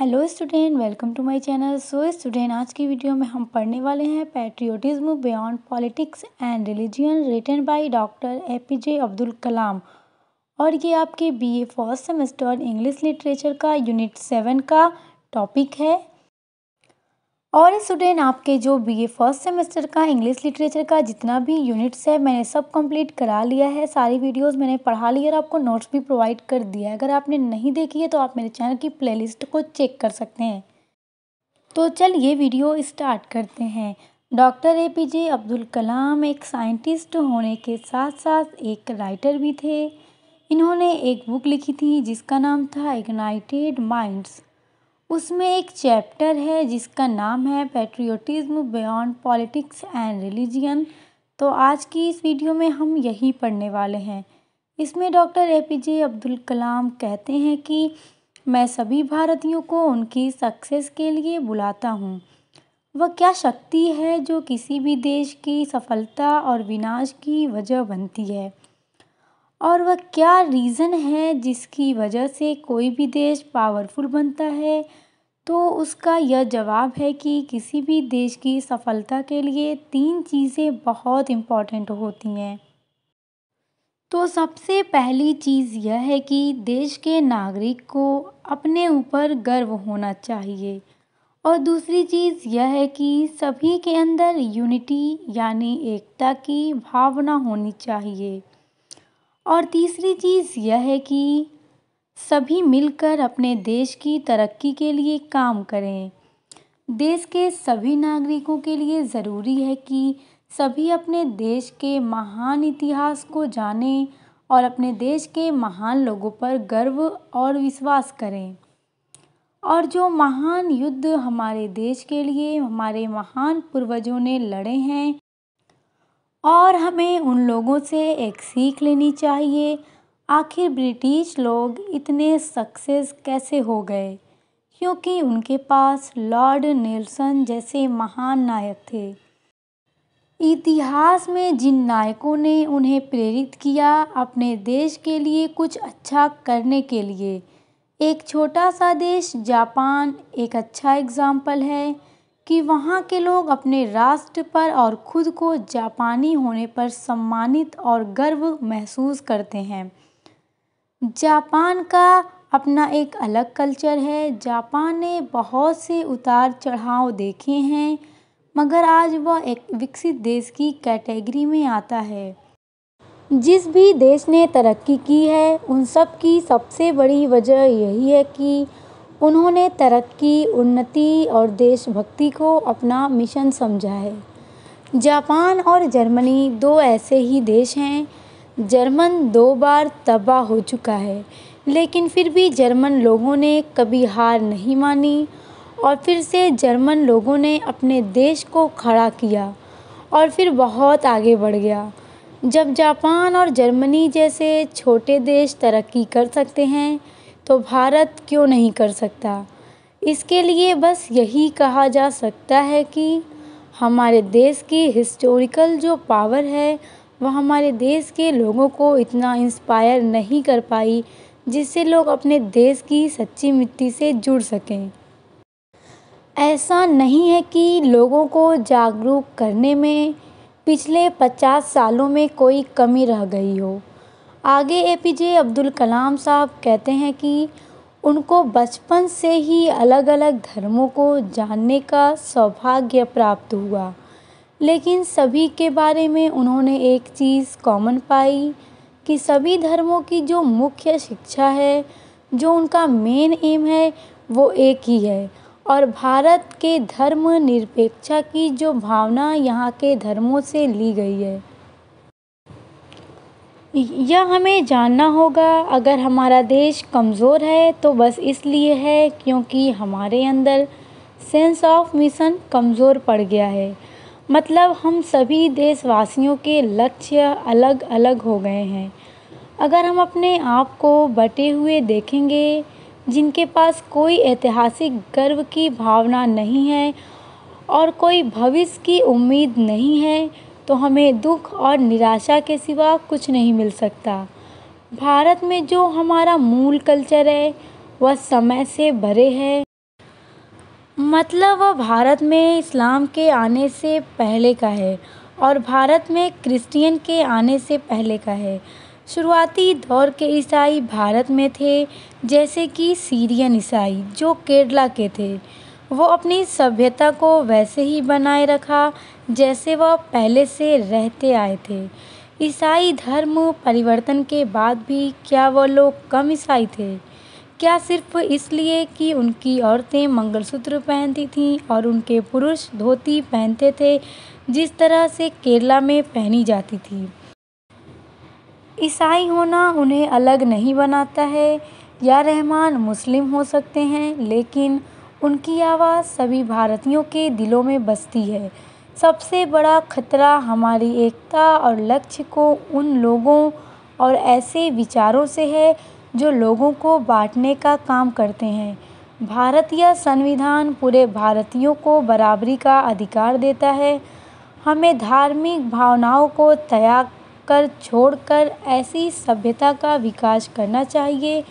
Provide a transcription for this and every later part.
hello student welcome to my channel so student आज की video में हम पढ़ने वाले हैं patriotism beyond politics and religion written by doctor A P J Abdul Kalam और ये आपके BA first semester English literature का यूनिट सेवन का टॉपिक है और स्टूडेंट आपके जो बीए फर्स्ट सेमेस्टर का इंग्लिश लिटरेचर का जितना भी यूनिट्स है मैंने सब कंप्लीट करा लिया है सारी वीडियोस मैंने पढ़ा ली और आपको नोट्स भी प्रोवाइड कर दिया है अगर आपने नहीं देखी है तो आप मेरे चैनल की प्लेलिस्ट को चेक कर सकते हैं तो चल ये वीडियो स्टार्ट करते हैं doctor A P J Abdul Kalam एक साइंटिस्ट होने के साथ साथ एक राइटर भी थे इन्होंने एक बुक लिखी थी जिसका नाम था इग्नाइटेड माइंड्स उसमें एक चैप्टर है जिसका नाम है patriotism beyond politics and religion तो आज की इस वीडियो में हम यही पढ़ने वाले हैं इसमें doctor A P J Abdul Kalam कहते हैं कि मैं सभी भारतीयों को उनकी सक्सेस के लिए बुलाता हूँ वह क्या शक्ति है जो किसी भी देश की सफलता और विनाश की वजह बनती है और वह क्या रीज़न है जिसकी वजह से कोई भी देश पावरफुल बनता है तो उसका यह जवाब है कि किसी भी देश की सफलता के लिए तीन चीज़ें बहुत इम्पॉर्टेंट होती हैं तो सबसे पहली चीज़ यह है कि देश के नागरिक को अपने ऊपर गर्व होना चाहिए और दूसरी चीज़ यह है कि सभी के अंदर यूनिटी यानी एकता की भावना होनी चाहिए और तीसरी चीज़ यह है कि सभी मिलकर अपने देश की तरक्की के लिए काम करें देश के सभी नागरिकों के लिए ज़रूरी है कि सभी अपने देश के महान इतिहास को जानें और अपने देश के महान लोगों पर गर्व और विश्वास करें और जो महान युद्ध हमारे देश के लिए हमारे महान पूर्वजों ने लड़े हैं और हमें उन लोगों से एक सीख लेनी चाहिए आखिर ब्रिटिश लोग इतने सक्सेस कैसे हो गए क्योंकि उनके पास लॉर्ड नेल्सन जैसे महान नायक थे इतिहास में जिन नायकों ने उन्हें प्रेरित किया अपने देश के लिए कुछ अच्छा करने के लिए एक छोटा सा देश जापान एक अच्छा एग्जाम्पल है कि वहाँ के लोग अपने राष्ट्र पर और खुद को जापानी होने पर सम्मानित और गर्व महसूस करते हैं जापान का अपना एक अलग कल्चर है जापान ने बहुत से उतार चढ़ाव देखे हैं मगर आज वह एक विकसित देश की कैटेगरी में आता है जिस भी देश ने तरक्की की है उन सब की सबसे बड़ी वजह यही है कि उन्होंने तरक्की उन्नति और देशभक्ति को अपना मिशन समझा है जापान और जर्मनी दो ऐसे ही देश हैं जर्मन दो बार तबाह हो चुका है लेकिन फिर भी जर्मन लोगों ने कभी हार नहीं मानी और फिर से जर्मन लोगों ने अपने देश को खड़ा किया और फिर बहुत आगे बढ़ गया जब जापान और जर्मनी जैसे छोटे देश तरक्की कर सकते हैं तो भारत क्यों नहीं कर सकता इसके लिए बस यही कहा जा सकता है कि हमारे देश की हिस्टोरिकल जो पावर है वह हमारे देश के लोगों को इतना इंस्पायर नहीं कर पाई जिससे लोग अपने देश की सच्ची मिट्टी से जुड़ सकें ऐसा नहीं है कि लोगों को जागरूक करने में पिछले पचास सालों में कोई कमी रह गई हो आगे ए पी जे अब्दुल कलाम साहब कहते हैं कि उनको बचपन से ही अलग अलग धर्मों को जानने का सौभाग्य प्राप्त हुआ लेकिन सभी के बारे में उन्होंने एक चीज़ कॉमन पाई कि सभी धर्मों की जो मुख्य शिक्षा है जो उनका मेन एम है वो एक ही है और भारत के धर्म निरपेक्षा की जो भावना यहाँ के धर्मों से ली गई है यह हमें जानना होगा अगर हमारा देश कमज़ोर है तो बस इसलिए है क्योंकि हमारे अंदर सेंस ऑफ मिशन कमज़ोर पड़ गया है मतलब हम सभी देशवासियों के लक्ष्य अलग अलग हो गए हैं अगर हम अपने आप को बटे हुए देखेंगे जिनके पास कोई ऐतिहासिक गर्व की भावना नहीं है और कोई भविष्य की उम्मीद नहीं है तो हमें दुख और निराशा के सिवा कुछ नहीं मिल सकता भारत में जो हमारा मूल कल्चर है वह समय से भरे है मतलब वह भारत में इस्लाम के आने से पहले का है और भारत में क्रिश्चियन के आने से पहले का है शुरुआती दौर के ईसाई भारत में थे जैसे कि सीरियन ईसाई जो केरला के थे वो अपनी सभ्यता को वैसे ही बनाए रखा जैसे वह पहले से रहते आए थे ईसाई धर्म परिवर्तन के बाद भी क्या वह लोग कम ईसाई थे क्या सिर्फ इसलिए कि उनकी औरतें मंगलसूत्र पहनती थीं और उनके पुरुष धोती पहनते थे जिस तरह से केरला में पहनी जाती थी ईसाई होना उन्हें अलग नहीं बनाता है या रहमान मुस्लिम हो सकते हैं लेकिन उनकी आवाज़ सभी भारतीयों के दिलों में बसती है सबसे बड़ा खतरा हमारी एकता और लक्ष्य को उन लोगों और ऐसे विचारों से है जो लोगों को बाँटने का काम करते हैं भारतीय संविधान पूरे भारतीयों को बराबरी का अधिकार देता है हमें धार्मिक भावनाओं को त्याग कर छोड़कर ऐसी सभ्यता का विकास करना चाहिए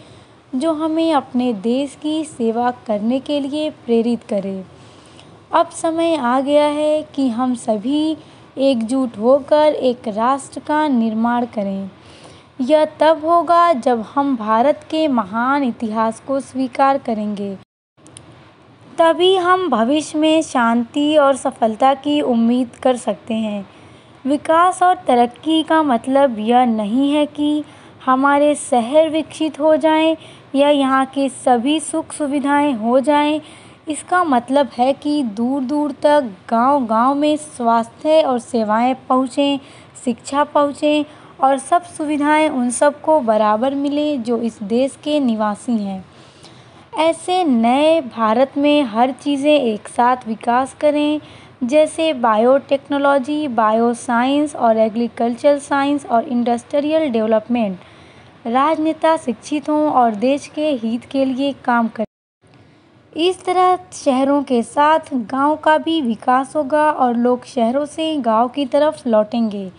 जो हमें अपने देश की सेवा करने के लिए प्रेरित करे अब समय आ गया है कि हम सभी एकजुट होकर एक राष्ट्र का निर्माण करें यह तब होगा जब हम भारत के महान इतिहास को स्वीकार करेंगे तभी हम भविष्य में शांति और सफलता की उम्मीद कर सकते हैं विकास और तरक्की का मतलब यह नहीं है कि हमारे शहर विकसित हो जाएँ या यहाँ के सभी सुख सुविधाएँ हो जाएँ इसका मतलब है कि दूर दूर तक गाँव गाँव में स्वास्थ्य और सेवाएँ पहुँचें शिक्षा पहुँचें और सब सुविधाएँ उन सबको बराबर मिलें जो इस देश के निवासी हैं ऐसे नए भारत में हर चीज़ें एक साथ विकास करें जैसे बायोटेक्नोलॉजी बायो साइंस और एग्रीकल्चर साइंस और इंडस्ट्रियल डेवलपमेंट राजनेता शिक्षित हों और देश के हित के लिए काम करें इस तरह शहरों के साथ गांव का भी विकास होगा और लोग शहरों से गांव की तरफ लौटेंगे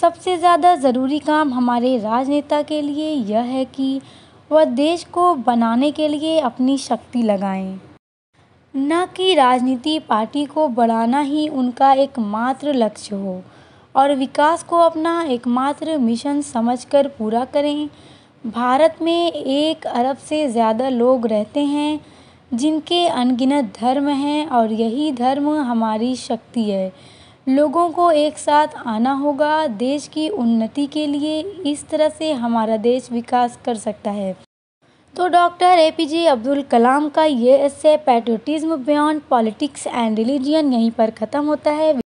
सबसे ज़्यादा ज़रूरी काम हमारे राजनेता के लिए यह है कि वह देश को बनाने के लिए अपनी शक्ति लगाएं न कि राजनीति पार्टी को बढ़ाना ही उनका एकमात्र लक्ष्य हो और विकास को अपना एकमात्र मिशन समझकर पूरा करें भारत में एक अरब से ज़्यादा लोग रहते हैं जिनके अनगिनत धर्म हैं और यही धर्म हमारी शक्ति है लोगों को एक साथ आना होगा देश की उन्नति के लिए इस तरह से हमारा देश विकास कर सकता है तो doctor A P J Abdul Kalam का ये a patriotism beyond politics and religion यहीं पर ख़त्म होता है